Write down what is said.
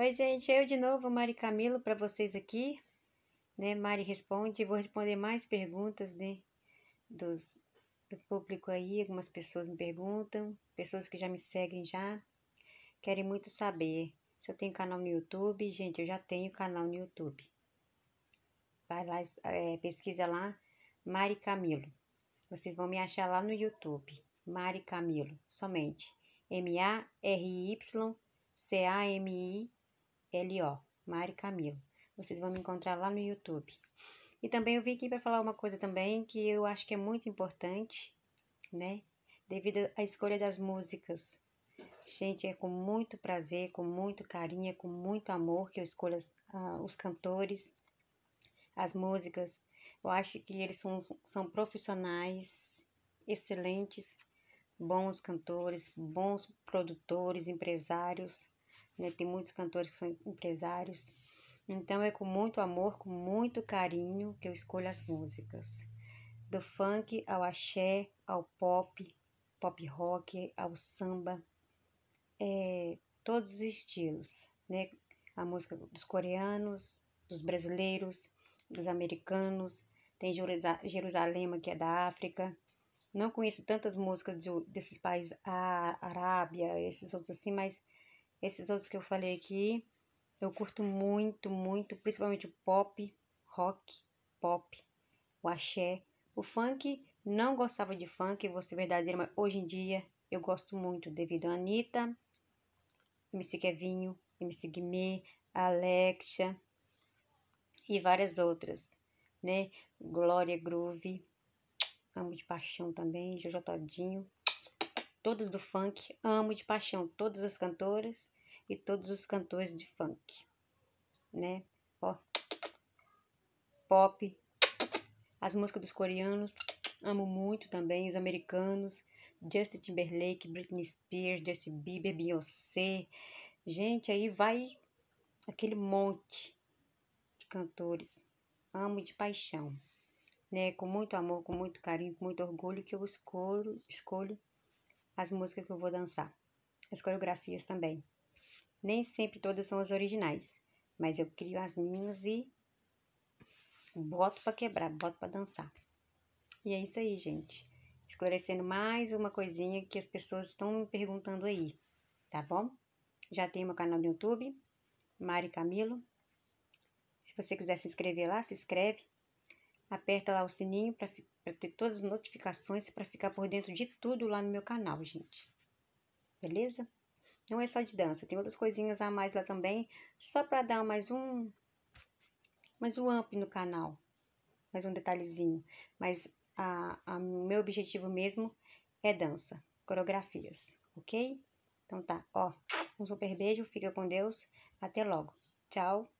Oi, gente, eu de novo, Mari Camilo, para vocês aqui. Né? Mari responde, vou responder mais perguntas né? Dos, do público aí. Algumas pessoas me perguntam, pessoas que já me seguem já, querem muito saber se eu tenho canal no YouTube. Gente, eu já tenho canal no YouTube. Vai lá, é, pesquisa lá, Mari Camilo. Vocês vão me achar lá no YouTube, Mari Camilo, somente. M-A-R-Y-C-A-M-I L.O. Mari Camilo. Vocês vão me encontrar lá no YouTube. E também eu vim aqui para falar uma coisa também que eu acho que é muito importante, né? Devido à escolha das músicas. Gente, é com muito prazer, com muito carinho, é com muito amor que eu escolho as, os cantores, as músicas. Eu acho que eles são, são profissionais excelentes, bons cantores, bons produtores, empresários, né? Tem muitos cantores que são empresários. Então é com muito amor, com muito carinho que eu escolho as músicas. Do funk ao axé, ao pop, pop rock, ao samba, é, todos os estilos, né? A música dos coreanos, dos brasileiros, dos americanos, tem Jerusalém, que é da África. Não conheço tantas músicas de, desses países, a Arábia, esses outros assim, mas esses outros que eu falei aqui, eu curto muito, muito, principalmente o pop, rock, pop, o axé, o funk. Não gostava de funk, vou ser verdadeira, mas hoje em dia eu gosto muito devido a Anitta, MC Kevinho, MC Guimê, Alexia e várias outras, né? Glória Groove, amo de paixão também, Jojo Todinho todas do funk, amo de paixão todas as cantoras e todos os cantores de funk, né? Ó, pop, as músicas dos coreanos, amo muito também, os americanos, Justin Timberlake, Britney Spears, Justin Bieber, Beyoncé, gente, aí vai aquele monte de cantores, amo de paixão. Né, com muito amor, com muito carinho, com muito orgulho que eu escolho, escolho as músicas que eu vou dançar, as coreografias também. Nem sempre todas são as originais, mas eu crio as minhas e boto para quebrar, boto para dançar. E é isso aí, gente. Esclarecendo mais uma coisinha que as pessoas estão me perguntando aí, tá bom? Já tem meu canal no YouTube, Mari Camilo. Se você quiser se inscrever lá, se inscreve. Aperta lá o sininho para ter todas as notificações para ficar por dentro de tudo lá no meu canal, gente. Beleza? Não é só de dança, tem outras coisinhas a mais lá também, só para dar mais um mais um up no canal. Mais um detalhezinho, mas a, a meu objetivo mesmo é dança, coreografias, OK? Então tá, ó, um super beijo, fica com Deus, até logo. Tchau.